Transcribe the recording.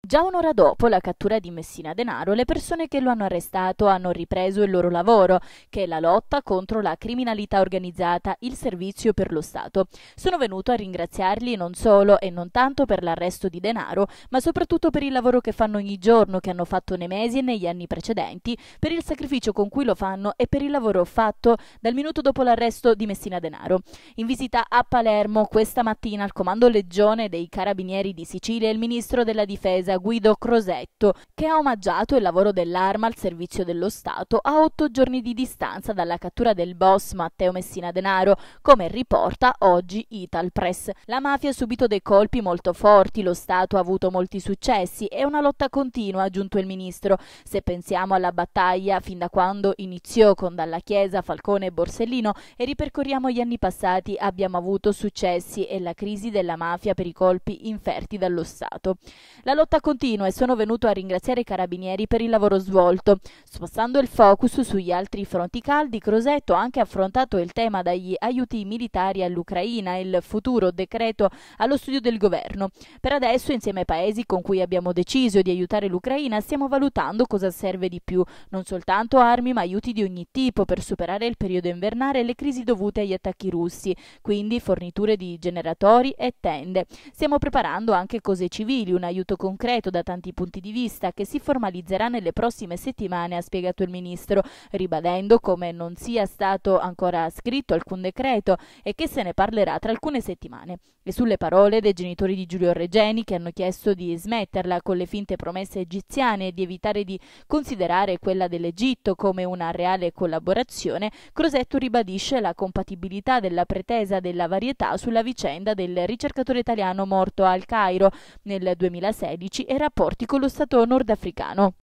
Già un'ora dopo la cattura di Messina Denaro, le persone che lo hanno arrestato hanno ripreso il loro lavoro, che è la lotta contro la criminalità organizzata, il servizio per lo Stato. Sono venuto a ringraziarli non solo e non tanto per l'arresto di Denaro, ma soprattutto per il lavoro che fanno ogni giorno, che hanno fatto nei mesi e negli anni precedenti, per il sacrificio con cui lo fanno e per il lavoro fatto dal minuto dopo l'arresto di Messina Denaro. In visita a Palermo questa mattina al comando Legione dei Carabinieri di Sicilia, il ministro della Difesa Pisa Guido Crosetto, che ha omaggiato il lavoro dell'Arma al servizio dello Stato a otto giorni di distanza dalla cattura del boss Matteo Messina Denaro, come riporta oggi Italpress. La mafia ha subito dei colpi molto forti, lo Stato ha avuto molti successi, è una lotta continua, ha aggiunto il ministro. Se pensiamo alla battaglia fin da quando iniziò con Dalla Chiesa, Falcone e Borsellino e ripercorriamo gli anni passati, abbiamo avuto successi e la crisi della mafia per i colpi inferti dallo Stato. La lotta giornata continua e sono venuto a ringraziare i carabinieri per il lavoro svolto. Spostando il focus sugli altri fronti caldi, Crosetto ha anche affrontato il tema degli aiuti militari all'Ucraina e il futuro decreto allo studio del governo. Per adesso, insieme ai paesi con cui abbiamo deciso di aiutare l'Ucraina, stiamo valutando cosa serve di più, non soltanto armi ma aiuti di ogni tipo per superare il periodo invernale e le crisi dovute agli attacchi russi, quindi forniture di generatori e tende. Stiamo preparando anche cose civili, un aiuto concreto concreto da tanti punti di vista che si formalizzerà nelle prossime settimane, ha spiegato il ministro, ribadendo come non sia stato ancora scritto alcun decreto e che se ne parlerà tra alcune settimane. E sulle parole dei genitori di Giulio Regeni che hanno chiesto di smetterla con le finte promesse egiziane e di evitare di considerare quella dell'Egitto come una reale collaborazione, Crosetto ribadisce la compatibilità della pretesa della varietà sulla vicenda del ricercatore italiano morto al Cairo nel 2016 e rapporti con lo Stato nordafricano.